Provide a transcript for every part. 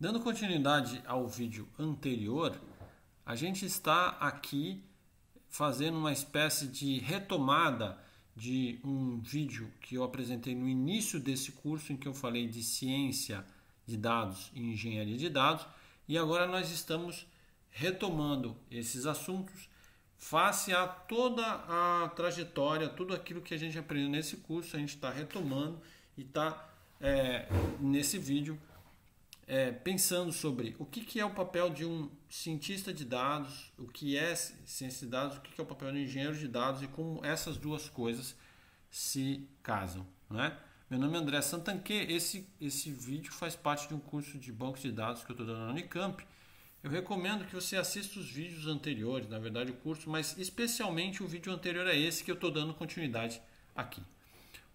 Dando continuidade ao vídeo anterior, a gente está aqui fazendo uma espécie de retomada de um vídeo que eu apresentei no início desse curso em que eu falei de ciência de dados e engenharia de dados, e agora nós estamos retomando esses assuntos face a toda a trajetória, tudo aquilo que a gente aprendeu nesse curso, a gente está retomando e está é, nesse vídeo é, pensando sobre o que, que é o papel de um cientista de dados, o que é ciência de dados, o que, que é o papel de um engenheiro de dados e como essas duas coisas se casam. Né? Meu nome é André Santanque, esse, esse vídeo faz parte de um curso de bancos de dados que eu estou dando na Unicamp. Eu recomendo que você assista os vídeos anteriores, na verdade o curso, mas especialmente o vídeo anterior a esse que eu estou dando continuidade aqui.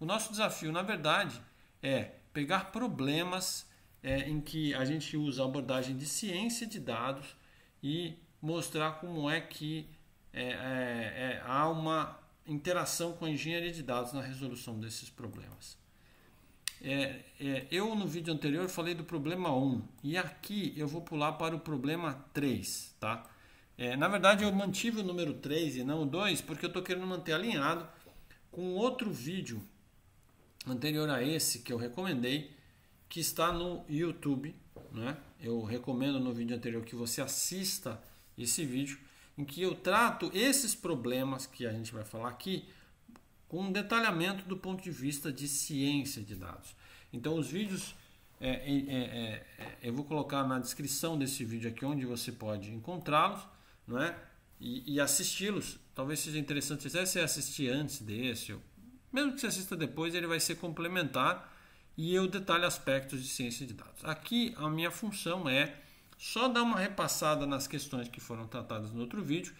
O nosso desafio, na verdade, é pegar problemas é, em que a gente usa a abordagem de ciência de dados e mostrar como é que é, é, é há uma interação com a engenharia de dados na resolução desses problemas. É, é, eu no vídeo anterior falei do problema 1 e aqui eu vou pular para o problema 3, tá? na verdade eu mantive o número 3 e não o 2 porque eu estou querendo manter alinhado com outro vídeo anterior a esse que eu recomendei, que está no YouTube. Né? Eu recomendo no vídeo anterior que você assista esse vídeo, em que eu trato esses problemas que a gente vai falar aqui com um detalhamento do ponto de vista de ciência de dados. Então, os vídeos é, é, é, é eu vou colocar na descrição desse vídeo aqui onde você pode encontrá-los né? e, e assisti-los. Talvez seja interessante se você assistir antes desse, mesmo que você assista depois, ele vai ser complementar e eu detalho aspectos de ciência de dados. Aqui a minha função é só dar uma repassada nas questões que foram tratadas no outro vídeo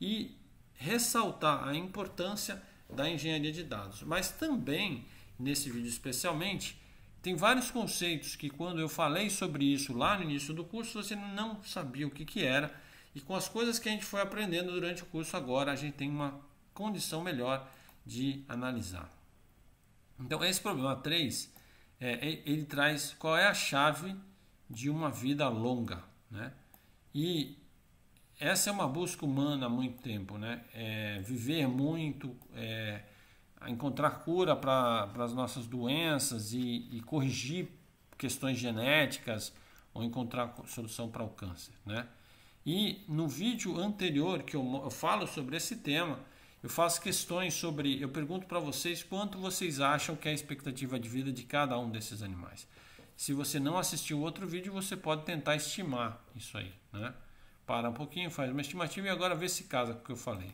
e ressaltar a importância da engenharia de dados. Mas também, nesse vídeo especialmente, tem vários conceitos que quando eu falei sobre isso lá no início do curso, você não sabia o que, que era. E com as coisas que a gente foi aprendendo durante o curso agora, a gente tem uma condição melhor de analisar. Então, esse problema 3 é, ele traz qual é a chave de uma vida longa, né? E essa é uma busca humana há muito tempo, né? É, viver muito, é, encontrar cura para as nossas doenças e, e, corrigir questões genéticas ou encontrar solução para o câncer, né? E no vídeo anterior que eu, eu falo sobre esse tema, eu faço questões sobre, eu pergunto para vocês quanto vocês acham que é a expectativa de vida de cada um desses animais. Se você não assistiu outro vídeo, você pode tentar estimar isso aí, né? Para um pouquinho, faz uma estimativa e agora vê se casa com o que eu falei.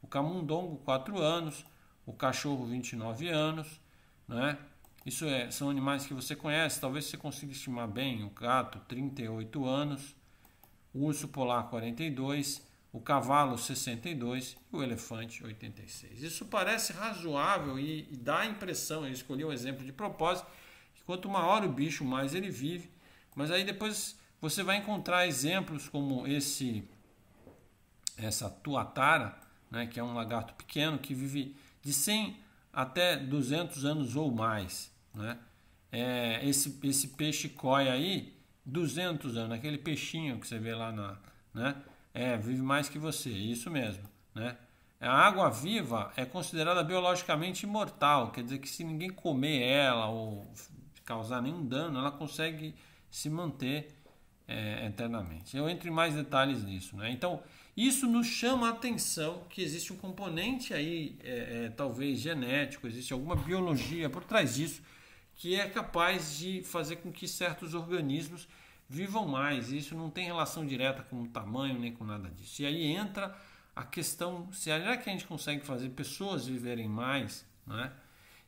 O camundongo, 4 anos, o cachorro, 29 anos, né? Isso é, são animais que você conhece, talvez você consiga estimar bem. O gato, 38 anos, o urso polar, 42 o cavalo 62 e o elefante 86. Isso parece razoável e, e dá a impressão, eu escolhi um exemplo de propósito, que quanto maior o bicho, mais ele vive. Mas aí depois você vai encontrar exemplos como esse essa tuatara, né, que é um lagarto pequeno que vive de 100 até 200 anos ou mais, né? É, esse esse peixe coi aí 200 anos, aquele peixinho que você vê lá na, né? É, vive mais que você, isso mesmo, né? A água viva é considerada biologicamente imortal, quer dizer que se ninguém comer ela ou causar nenhum dano, ela consegue se manter é, eternamente. Eu entro em mais detalhes nisso, né? Então, isso nos chama a atenção que existe um componente aí, é, é, talvez genético, existe alguma biologia por trás disso que é capaz de fazer com que certos organismos vivam mais. Isso não tem relação direta com o tamanho nem com nada disso. E aí entra a questão: será é, que a gente consegue fazer pessoas viverem mais? Né?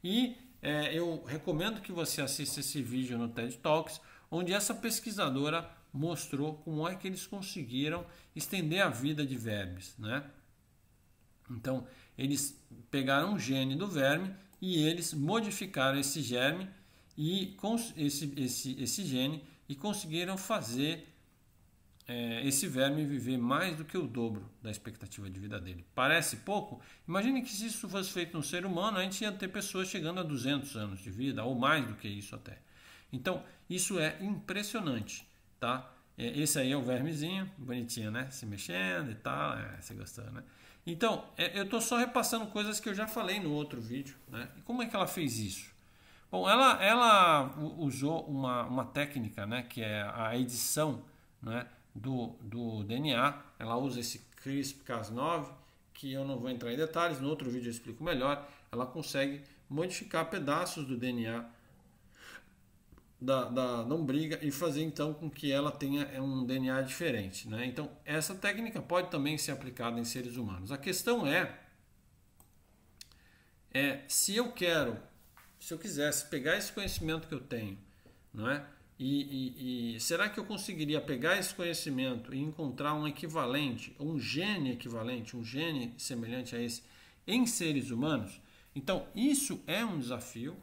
E é, eu recomendo que você assista esse vídeo no TED Talks, onde essa pesquisadora mostrou como é que eles conseguiram estender a vida de vermes. Né? Então, eles pegaram um gene do verme e eles modificaram esse germe e esse, esse, esse gene e conseguiram fazer é, esse verme viver mais do que o dobro da expectativa de vida dele. Parece pouco? Imagine que se isso fosse feito no ser humano, a gente ia ter pessoas chegando a 200 anos de vida, ou mais do que isso até. Então, isso é impressionante, tá? É, esse aí é o vermezinho, bonitinho, né? Se mexendo e tal, é, você gostou, né? Então, é, eu estou só repassando coisas que eu já falei no outro vídeo, né? E como é que ela fez isso? Bom, ela, ela usou uma, uma técnica, né, que é a edição né, do, do DNA. Ela usa esse CRISPR-Cas9, que eu não vou entrar em detalhes, no outro vídeo eu explico melhor. Ela consegue modificar pedaços do DNA da, da lombriga e fazer então com que ela tenha é, um DNA diferente. Né? Então, essa técnica pode também ser aplicada em seres humanos. A questão é, é se eu quero se eu quisesse pegar esse conhecimento que eu tenho, não é? E, e, e, será que eu conseguiria pegar esse conhecimento e encontrar um equivalente, um gene equivalente, um gene semelhante a esse em seres humanos? Então, isso é um desafio.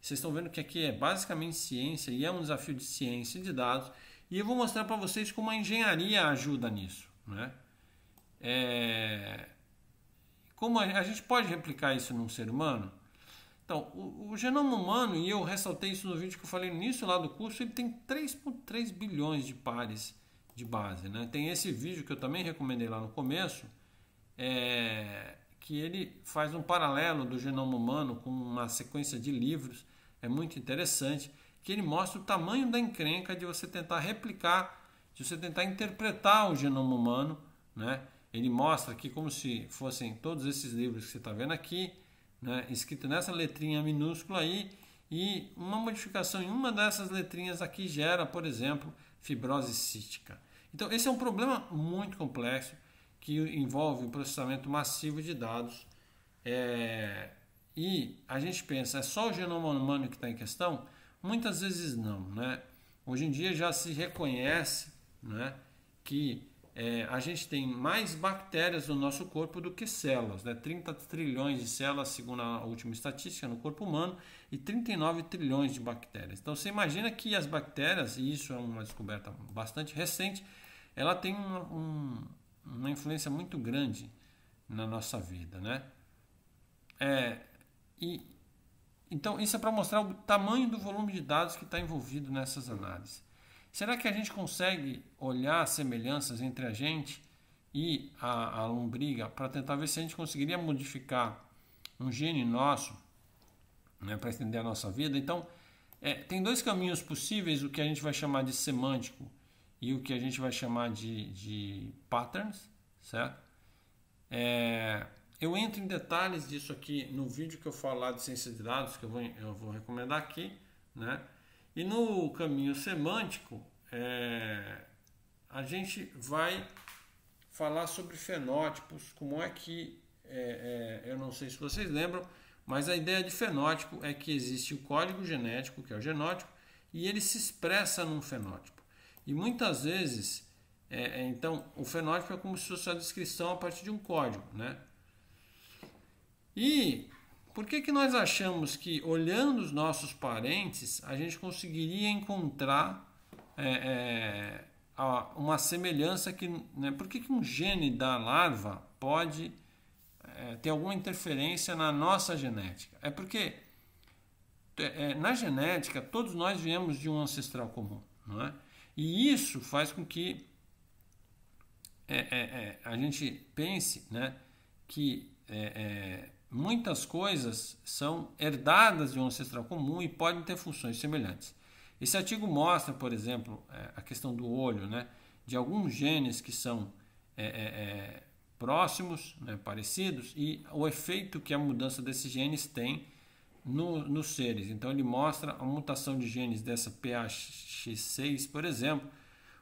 Vocês estão vendo que aqui é basicamente ciência e é um desafio de ciência e de dados. E eu vou mostrar para vocês como a engenharia ajuda nisso. Né? É... Como a gente pode replicar isso num ser humano? Então, o, o, genoma humano, e eu ressaltei isso no vídeo que eu falei no início lá do curso, ele tem 3,3 bilhões de pares de base. Né? Tem esse vídeo que eu também recomendei lá no começo, é, que ele faz um paralelo do genoma humano com uma sequência de livros, é muito interessante, que ele mostra o tamanho da encrenca de você tentar replicar, de você tentar interpretar o genoma humano. Né? Ele mostra aqui como se fossem todos esses livros que você está vendo aqui, né, escrito nessa letrinha minúscula aí, e uma modificação em uma dessas letrinhas aqui gera, por exemplo, fibrose cística. Então, esse é um problema muito complexo que envolve o processamento massivo de dados. É, e a gente pensa, é só o genoma humano que está em questão? Muitas vezes não. Né? Hoje em dia já se reconhece né, que é, a gente tem mais bactérias no nosso corpo do que células, né? 30 trilhões de células, segundo a última estatística, no corpo humano, e 39 trilhões de bactérias. Então você imagina que as bactérias, e isso é uma descoberta bastante recente, ela tem uma, um, uma influência muito grande na nossa vida, né? É, e, então, isso é para mostrar o tamanho do volume de dados que está envolvido nessas análises. Será que a gente consegue olhar semelhanças entre a gente e a, a lombriga para tentar ver se a gente conseguiria modificar um gene nosso né, para entender a nossa vida? Então, é, tem dois caminhos possíveis, o que a gente vai chamar de semântico e o que a gente vai chamar de, de patterns, certo? É, eu entro em detalhes disso aqui no vídeo que eu falar de ciência de dados, que eu vou, eu vou recomendar aqui, né? E no caminho semântico, é, a gente vai falar sobre fenótipos, como é que, é, é, eu não sei se vocês lembram, mas a ideia de fenótipo é que existe o código genético, que é o genótipo, e ele se expressa num fenótipo. E muitas vezes, é, é então, o fenótipo é como se fosse a descrição a partir de um código, né? E por que, que nós achamos que, olhando os nossos parentes, a gente conseguiria encontrar é, é, uma semelhança que. Né? Por que, que um gene da larva pode é, ter alguma interferência na nossa genética? É porque é, é, na genética todos nós viemos de um ancestral comum, não é? E isso faz com que é, é, é, a gente pense né, que é, muitas coisas são herdadas de um ancestral comum e podem ter funções semelhantes. Esse artigo mostra, por exemplo, é, a questão do olho, né, de alguns genes que são é, é, é, próximos, né, parecidos, e o efeito que a mudança desses genes tem no, nos seres. Então, ele mostra a mutação de genes dessa PHX6, por exemplo,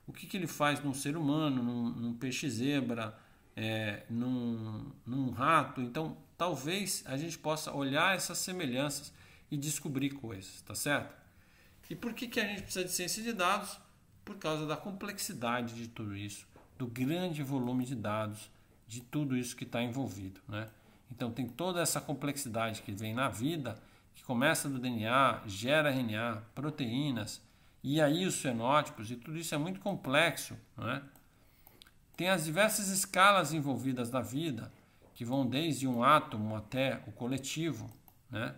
o que, que ele faz num ser humano, num, num peixe zebra, é, num, num rato. Então, talvez a gente possa olhar essas semelhanças e descobrir coisas, tá certo? E por que, que a gente precisa de ciência de dados? Por causa da complexidade de tudo isso, do grande volume de dados, de tudo isso que está envolvido, né? Então tem toda essa complexidade que vem na vida, que começa do DNA, gera RNA, proteínas, e aí os fenótipos, e tudo isso é muito complexo, né? Tem as diversas escalas envolvidas na vida, que vão desde um átomo até o coletivo, né?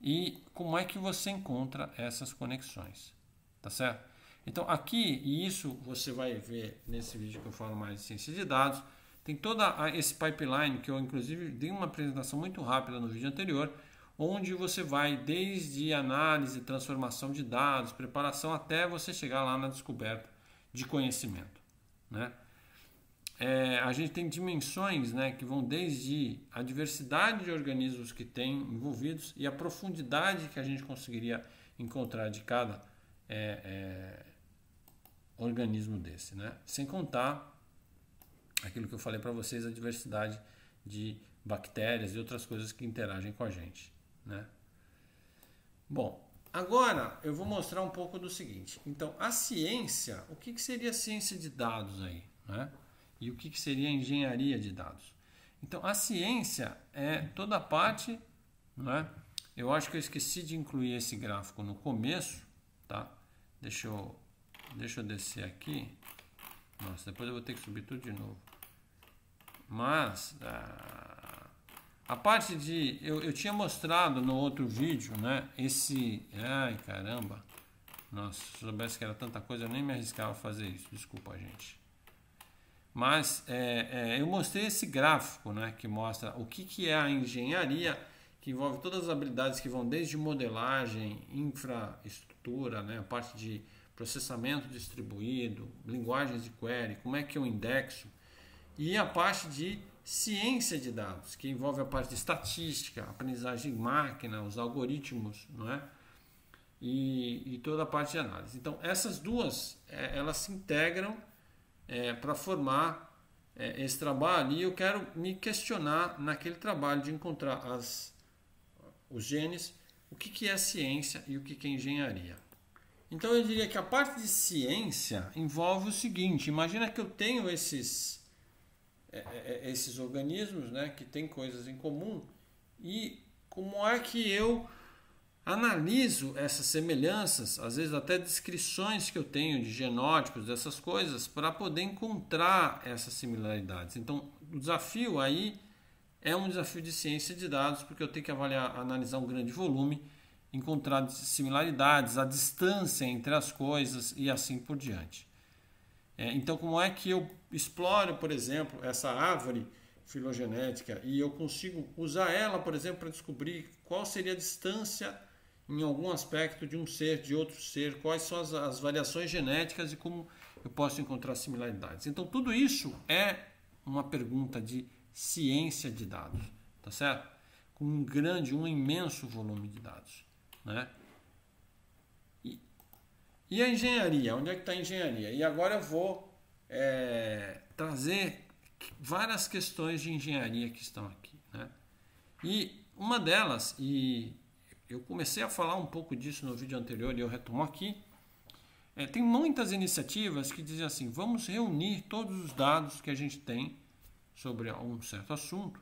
E como é que você encontra essas conexões, tá certo? Então aqui, e isso você vai ver nesse vídeo que eu falo mais de ciência de dados, tem toda a, esse pipeline que eu inclusive dei uma apresentação muito rápida no vídeo anterior, onde você vai desde análise, transformação de dados, preparação até você chegar lá na descoberta de conhecimento, né? é, a gente tem dimensões né, que vão desde a diversidade de organismos que tem envolvidos e a profundidade que a gente conseguiria encontrar de cada é, é, organismo desse, né? sem contar aquilo que eu falei para vocês, a diversidade de bactérias e outras coisas que interagem com a gente. Né? Bom, agora eu vou mostrar um pouco do seguinte. Então, a ciência, o que, que seria ciência de dados aí? Né? e o que, seria engenharia de dados. Então, a ciência é toda a parte, né? Eu acho que eu esqueci de incluir esse gráfico no começo, tá? Deixa eu, deixa eu descer aqui. Nossa, depois eu vou ter que subir tudo de novo. Mas a, ah, a parte de eu, eu tinha mostrado no outro vídeo, né? Esse, ai caramba, nossa, se soubesse que era tanta coisa, eu nem me arriscava a fazer isso. Desculpa, gente. Mas é, é, eu mostrei esse gráfico né, que mostra o que, que é a engenharia, que envolve todas as habilidades que vão desde modelagem, infraestrutura, né, parte de processamento distribuído, linguagens de query, como é que eu indexo, e a parte de ciência de dados, que envolve a parte de estatística, aprendizagem em máquina, os algoritmos, não é? E, e toda a parte de análise. Então, essas duas, é, elas se integram é, para formar é, esse trabalho e eu quero me questionar naquele trabalho de encontrar as, os genes, o que, que é ciência e o que, que é engenharia. Então eu diria que a parte de ciência envolve o seguinte: imagina que eu tenho esses é, é, é, esses organismos, né, que têm coisas em comum e como é que eu analiso essas semelhanças, às vezes até descrições que eu tenho de genótipos, dessas coisas, para poder encontrar essas similaridades. Então, o desafio aí é um desafio de ciência de dados, porque eu tenho que avaliar, analisar um grande volume, encontrar similaridades, a distância entre as coisas e assim por diante. É, então, como é que eu exploro, por exemplo, essa árvore? filogenética e eu consigo usar ela, por exemplo, para descobrir qual seria a distância em algum aspecto de um ser, de outro ser, quais são as, as variações genéticas e como eu posso encontrar similaridades. Então, tudo isso é uma pergunta de ciência de dados, tá certo? Com um grande, um imenso volume de dados, né? E, e a engenharia? Onde é que está a engenharia? E agora eu vou é, trazer várias questões de engenharia que estão aqui, né? E uma delas, e eu comecei a falar um pouco disso no vídeo anterior e eu retomo aqui. É, tem muitas iniciativas que dizem assim: vamos reunir todos os dados que a gente tem sobre um certo assunto,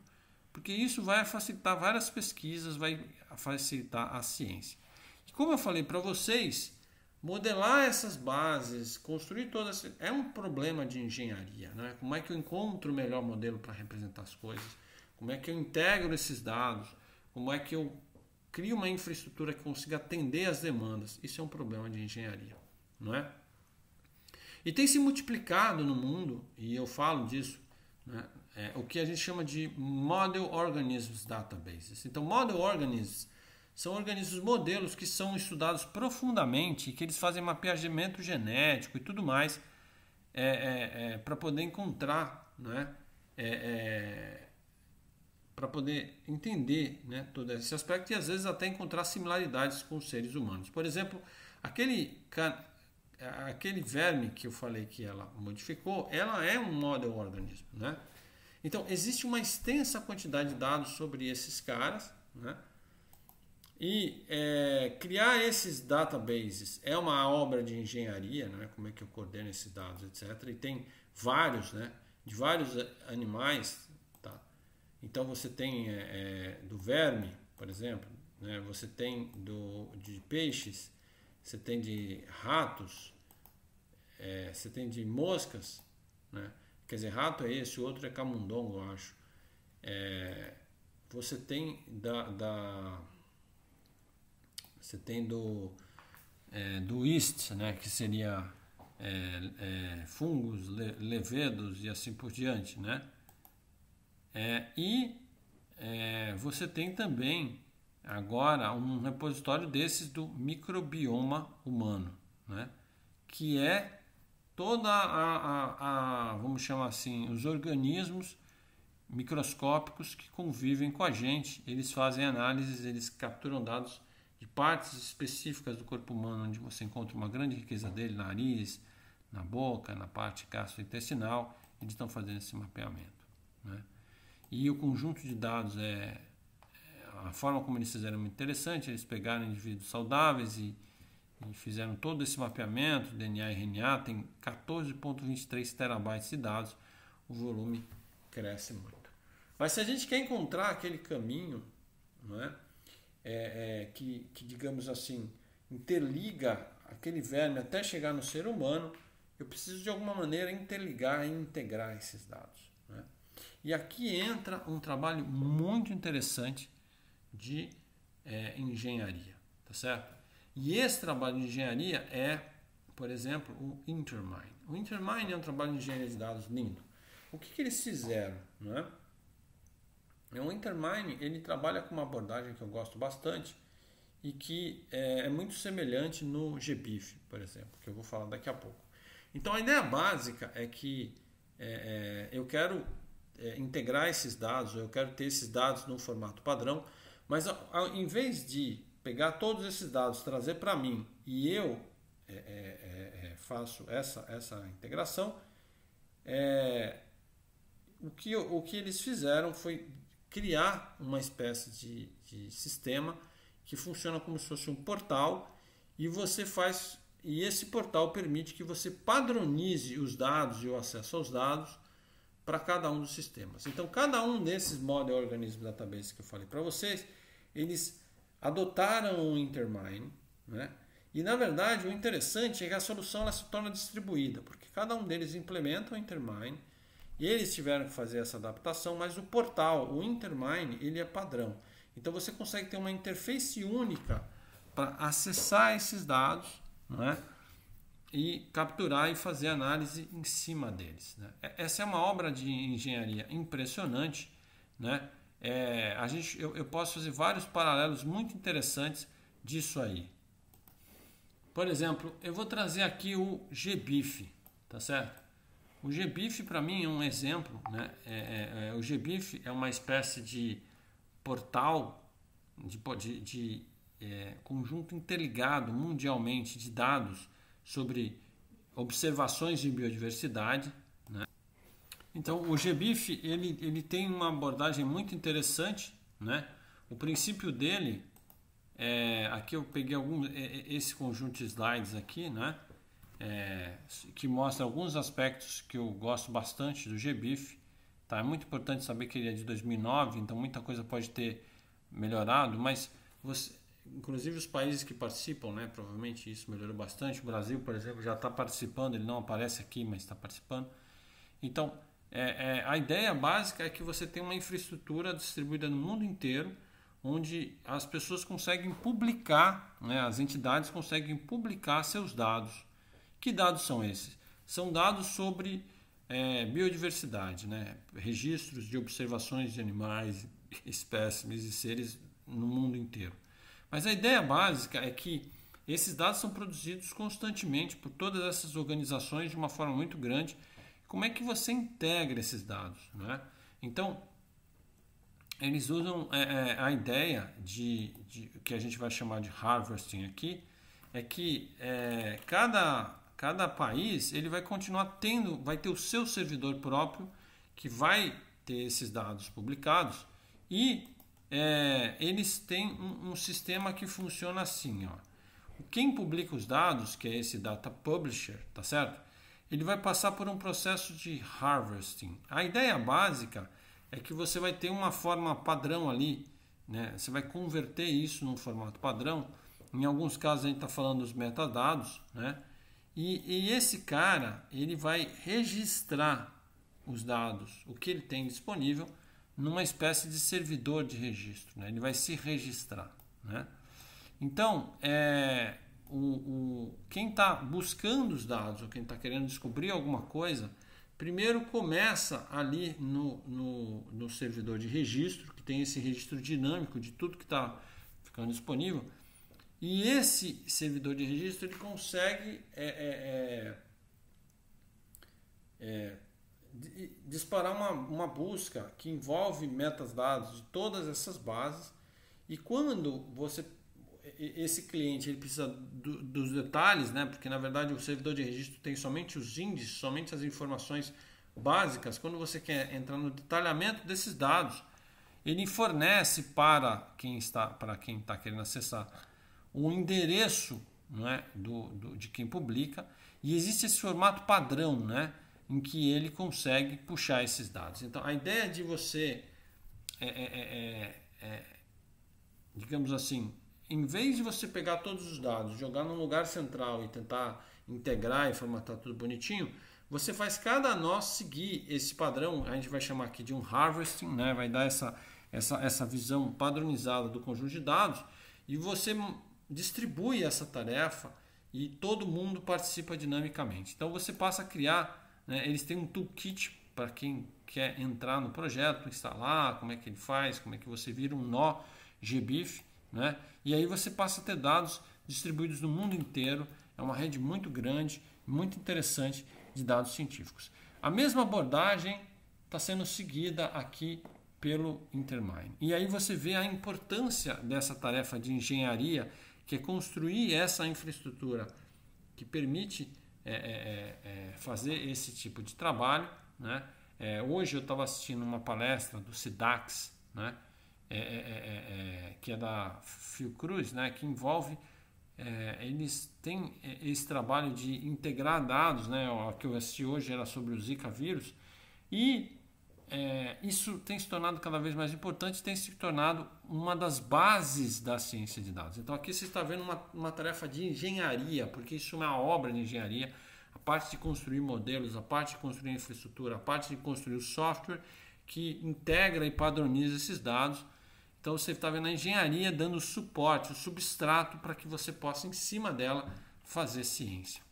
porque isso vai facilitar várias pesquisas, vai facilitar a ciência. E como eu falei para vocês, modelar essas bases, construir todas, é um problema de engenharia, né? Como é que eu encontro o melhor modelo para representar as coisas? Como é que eu integro esses dados? Como é que eu crie uma infraestrutura que consiga atender as demandas. Isso é um problema de engenharia, não é? E tem se multiplicado no mundo, e eu falo disso, né? é, o que a gente chama de Model Organisms Databases. Então, Model Organisms são organismos modelos que são estudados profundamente, e que eles fazem mapeamento genético e tudo mais é, é, é para poder encontrar né? É, é, para poder entender né, todo esse aspecto e às vezes até encontrar similaridades com os seres humanos. Por exemplo, aquele, aquele verme que eu falei que ela modificou, ela é um model organismo. Né? Então, existe uma extensa quantidade de dados sobre esses caras. Né? E é, criar esses databases é uma obra de engenharia, né? como é que eu coordeno esses dados, etc. E tem vários, né? de vários eh, animais, então você tem é, é, do verme, por exemplo, né? você tem do, de peixes, você tem de ratos, é, você tem de moscas, né? quer dizer, rato é esse, o outro é camundongo, eu acho. É, você tem da, da, você tem do é, do yeast, né, que seria é, é fungos, le, levedos e assim por diante, né? É, e é, você tem também agora um repositório desses do microbioma humano, né? que é toda a, a, a, vamos chamar assim, os organismos microscópicos que convivem com a gente. Eles fazem análises, eles capturam dados de partes específicas do corpo humano, onde você encontra uma grande riqueza dele, nariz, na boca, na parte gastrointestinal. Eles estão fazendo esse mapeamento. Né? E o conjunto de dados é, é a forma como eles fizeram é muito interessante. Eles pegaram indivíduos saudáveis e, e fizeram todo esse mapeamento, DNA e RNA, tem 14,23 terabytes de dados. O volume cresce muito. Mas se a gente quer encontrar aquele caminho, não é? É, é, que, que, digamos assim, interliga aquele verme até chegar no ser humano, eu preciso de alguma maneira interligar e integrar esses dados. E aqui entra um trabalho muito interessante de é, engenharia, tá certo? E esse trabalho de engenharia é, por exemplo, o Intermine. O Intermine é um trabalho de engenharia de dados lindo. O que, que eles fizeram, né? É, o Intermine ele trabalha com uma abordagem que eu gosto bastante e que é, é muito semelhante no GBIF, por exemplo, que eu vou falar daqui a pouco. Então a ideia básica é que é, é eu quero é, integrar esses dados, eu quero ter esses dados no formato padrão, mas ao, em vez de pegar todos esses dados, trazer para mim e eu é é, é, é, faço essa, essa integração, é, o, que, o que eles fizeram foi criar uma espécie de, de sistema que funciona como se fosse um portal e você faz e esse portal permite que você padronize os dados e o acesso aos dados para cada um dos sistemas. Então, cada um desses model organism database que eu falei para vocês, eles adotaram o Intermine, né? E na verdade, o interessante é que a solução ela se torna distribuída, porque cada um deles implementa o Intermine e eles tiveram que fazer essa adaptação, mas o portal, o Intermine, ele é padrão. Então você consegue ter uma interface única para acessar esses dados, não é? e capturar e fazer análise em cima deles. Né? Essa é uma obra de engenharia impressionante. Né? É, a gente, eu, eu posso fazer vários paralelos muito interessantes disso aí. Por exemplo, eu vou trazer aqui o GBIF, tá certo? O GBIF para mim é um exemplo, né? É, é, é o GBIF é uma espécie de portal de, de, de é, conjunto interligado mundialmente de dados sobre observações de biodiversidade. Né? Então, o GBIF ele, ele tem uma abordagem muito interessante. Né? O princípio dele, é, aqui eu peguei algum, é, é, esse conjunto de slides aqui, né? É, que mostra alguns aspectos que eu gosto bastante do GBIF. Tá? É muito importante saber que ele é de 2009, então muita coisa pode ter melhorado, mas você, inclusive os países que participam, né? Provavelmente isso melhorou bastante. O Brasil, por exemplo, já está participando. Ele não aparece aqui, mas está participando. Então, é, é, a ideia básica é que você tem uma infraestrutura distribuída no mundo inteiro, onde as pessoas conseguem publicar, né? As entidades conseguem publicar seus dados. Que dados são esses? São dados sobre é, biodiversidade, né? Registros de observações de animais, espécimes e seres no mundo inteiro. Mas a ideia básica é que esses dados são produzidos constantemente por todas essas organizações de uma forma muito grande. Como é que você integra esses dados? Né? Então, eles usam é, é, a ideia de, de, que a gente vai chamar de harvesting aqui, é que é, cada, cada país ele vai continuar tendo, vai ter o seu servidor próprio que vai ter esses dados publicados e é, eles têm um, um, sistema que funciona assim, ó. Quem publica os dados, que é esse data publisher, tá certo? Ele vai passar por um processo de harvesting. A ideia básica é que você vai ter uma forma padrão ali, né? Você vai converter isso num formato padrão. Em alguns casos a gente está falando dos metadados, né? E, e esse cara ele vai registrar os dados, o que ele tem disponível numa espécie de servidor de registro, né? ele vai se registrar. Né? Então, é, o, o quem está buscando os dados ou quem está querendo descobrir alguma coisa, primeiro começa ali no, no, no servidor de registro, que tem esse registro dinâmico de tudo que está ficando disponível, e esse servidor de registro ele consegue é, é, é, é disparar uma, uma busca que envolve metas dados de todas essas bases e quando você esse cliente ele precisa do, dos detalhes, né? Porque na verdade o servidor de registro tem somente os índices, somente as informações básicas. Quando você quer entrar no detalhamento desses dados, ele fornece para quem está para quem está querendo acessar o endereço, não é, do, do de quem publica. E existe esse formato padrão, né? em que ele consegue puxar esses dados. Então, a ideia de você, é é, é, é, é, digamos assim, em vez de você pegar todos os dados, jogar num lugar central e tentar integrar e formatar tudo bonitinho, você faz cada nó seguir esse padrão, a gente vai chamar aqui de um harvesting, né? vai dar essa, essa, essa visão padronizada do conjunto de dados, e você distribui essa tarefa e todo mundo participa dinamicamente. Então você passa a criar né? Eles têm um toolkit para quem quer entrar no projeto, instalar, como é que ele faz, como é que você vira um nó GBIF. Né? E aí você passa a ter dados distribuídos no mundo inteiro. É uma rede muito grande, muito interessante de dados científicos. A mesma abordagem está sendo seguida aqui pelo Intermine. E aí você vê a importância dessa tarefa de engenharia, que é construir essa infraestrutura que permite é é, é, é, fazer esse tipo de trabalho. Né? É, hoje eu estava assistindo uma palestra do SIDAX, né? que é da Fiocruz, né? que envolve eles têm esse trabalho de integrar dados, né? O que eu assisti hoje era sobre o Zika vírus e é, isso tem se tornado cada vez mais importante, tem se tornado uma das bases da ciência de dados. Então aqui você está vendo uma, uma tarefa de engenharia, porque isso é uma obra de engenharia, a parte de construir modelos, a parte de construir infraestrutura, a parte de construir o software que integra e padroniza esses dados. Então você está vendo a engenharia dando suporte, o substrato para que você possa em cima dela fazer ciência.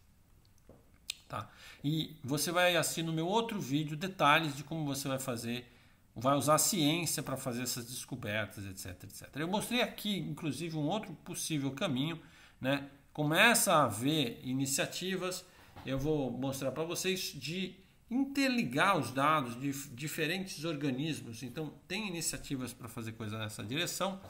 Tá? E você vai assistir no meu outro vídeo detalhes de como você vai fazer vai usar a ciência para fazer essas descobertas, etc, etc. Eu mostrei aqui, inclusive, um outro possível caminho, né? Começa é a haver iniciativas, eu vou mostrar para vocês, de interligar os dados de diferentes organismos. Então, tem iniciativas para fazer coisa nessa direção.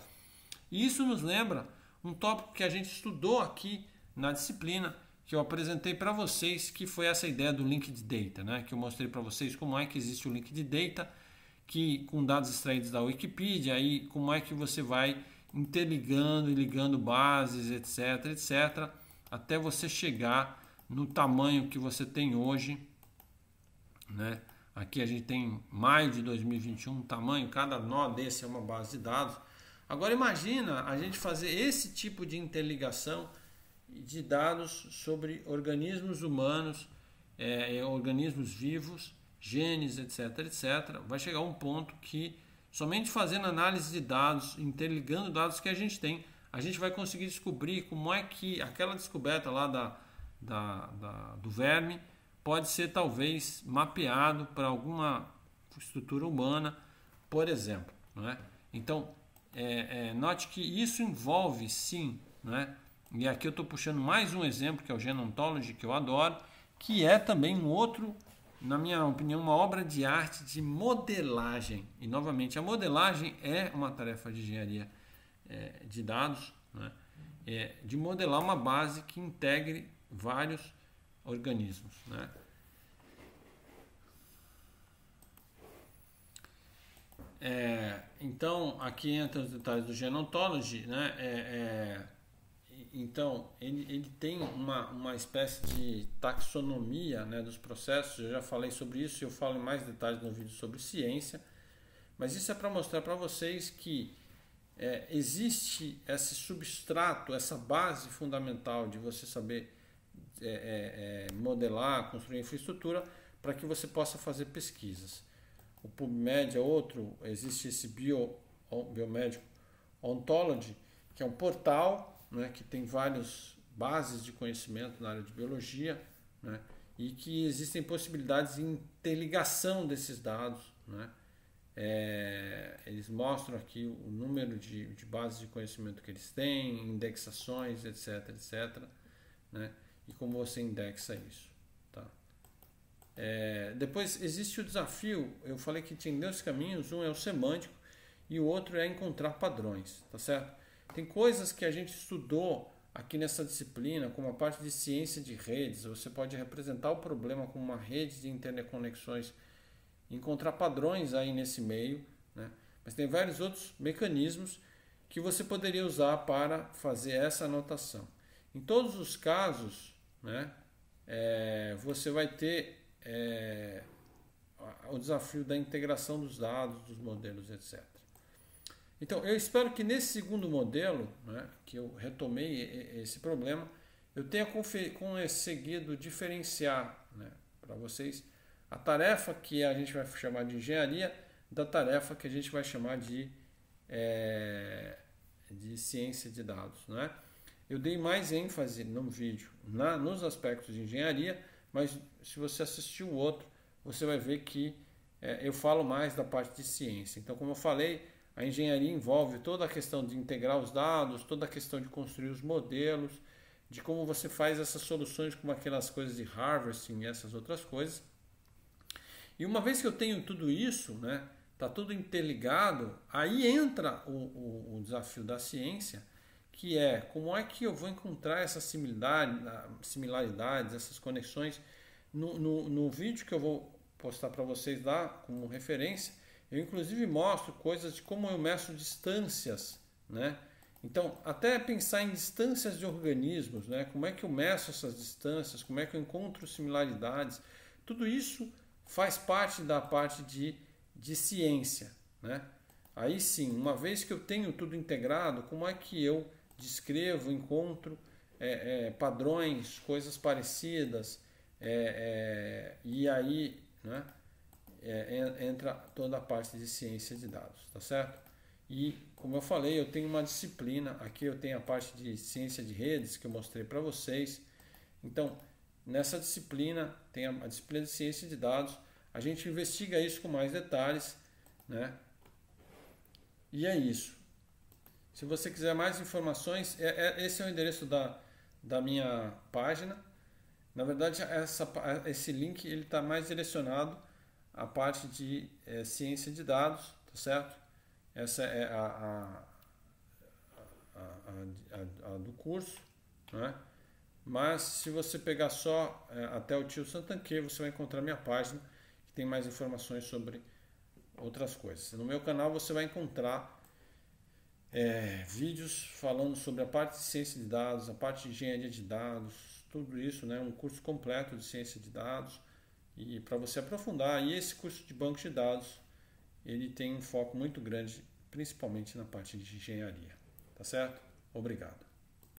E isso nos lembra um tópico que a gente estudou aqui na disciplina, que eu apresentei para vocês, que foi essa ideia do link de data, né? Que eu mostrei para vocês como é que existe o link de data que com dados extraídos da Wikipedia, aí como é que você vai interligando e ligando bases, etc, etc, até você chegar no tamanho que você tem hoje, né? Aqui a gente tem maio de 2021, tamanho, cada nó desse é uma base de dados. Agora imagina a gente fazer esse tipo de interligação de dados sobre organismos humanos, é, organismos vivos, genes, etc, etc, vai chegar um ponto que somente fazendo análise de dados, interligando dados que a gente tem, a gente vai conseguir descobrir como é que aquela descoberta lá da, da, da do verme pode ser talvez mapeado para alguma estrutura humana, por exemplo. Não é? Então, é, é, note que isso envolve sim, não é? e aqui eu estou puxando mais um exemplo que é o Genontology, que eu adoro, que é também um outro na minha opinião, uma obra de arte de modelagem. E novamente, a modelagem é uma tarefa de engenharia é, de dados, né? é, de modelar uma base que integre vários organismos. Né? É, então, aqui entra os detalhes do Genontology. né? É, é, então, ele, ele tem uma, uma espécie de taxonomia né, dos processos. Eu já falei sobre isso e eu falo em mais detalhes no vídeo sobre ciência. Mas isso é para mostrar para vocês que é, existe esse substrato, essa base fundamental de você saber é, é, é modelar, construir infraestrutura para que você possa fazer pesquisas. O PubMed é outro, existe esse bio, biomédico Ontology, que é um portal né, que tem várias bases de conhecimento na área de biologia né, e que existem possibilidades de interligação desses dados. Né. É, eles mostram aqui o número de, de bases de conhecimento que eles têm, indexações, etc, etc, né, e como você indexa isso. Tá? É, depois existe o desafio, eu falei que tinha dois caminhos, um é o semântico e o outro é encontrar padrões, tá certo? Tem coisas que a gente estudou aqui nessa disciplina, como a parte de ciência de redes. Você pode representar o problema com uma rede de interconexões, encontrar padrões aí nesse meio, né? Mas tem vários outros mecanismos que você poderia usar para fazer essa anotação. Em todos os casos, né, é, você vai ter é, o desafio da integração dos dados, dos modelos, etc. Então, eu espero que nesse segundo modelo, né, que eu retomei esse problema, eu tenha conseguido diferenciar né, para vocês a tarefa que a gente vai chamar de engenharia da tarefa que a gente vai chamar de, é, de ciência de dados. Né? Eu dei mais ênfase no vídeo na, nos aspectos de engenharia, mas se você assistir o outro, você vai ver que é, eu falo mais da parte de ciência. Então, como eu falei, a engenharia envolve toda a questão de integrar os dados, toda a questão de construir os modelos, de como você faz essas soluções como aquelas coisas de harvesting e essas outras coisas. E uma vez que eu tenho tudo isso, né, tá tudo interligado, aí entra o, o, o desafio da ciência, que é como é que eu vou encontrar essas similaridades, similaridades essas conexões no, no, no vídeo que eu vou postar para vocês lá como referência. Eu inclusive mostro coisas de como eu meço distâncias, né? Então, até pensar em distâncias de organismos, né? Como é que eu meço essas distâncias? Como é que eu encontro similaridades? Tudo isso faz parte da parte de, de ciência, né? Aí sim, uma vez que eu tenho tudo integrado, como é que eu descrevo, encontro é, é, padrões, coisas parecidas, é, é e aí, né? é, entra toda a parte de ciência de dados, tá certo? E como eu falei, eu tenho uma disciplina, aqui eu tenho a parte de ciência de redes que eu mostrei para vocês. Então, nessa disciplina, tem a, disciplina de ciência de dados, a gente investiga isso com mais detalhes, né? E é isso. Se você quiser mais informações, é, é, esse é o endereço da, da minha página. Na verdade, essa, esse link ele está mais direcionado a parte de é, ciência de dados, tá certo? Essa é a, a, a, a do curso, né? Mas se você pegar só é, até o tio Santanque, você vai encontrar minha página, que tem mais informações sobre outras coisas. No meu canal você vai encontrar é, vídeos falando sobre a parte de ciência de dados, a parte de engenharia de dados, tudo isso, né? Um curso completo de ciência de dados e para você aprofundar, e esse curso de banco de dados, ele tem um foco muito grande, principalmente na parte de engenharia. Tá certo? Obrigado.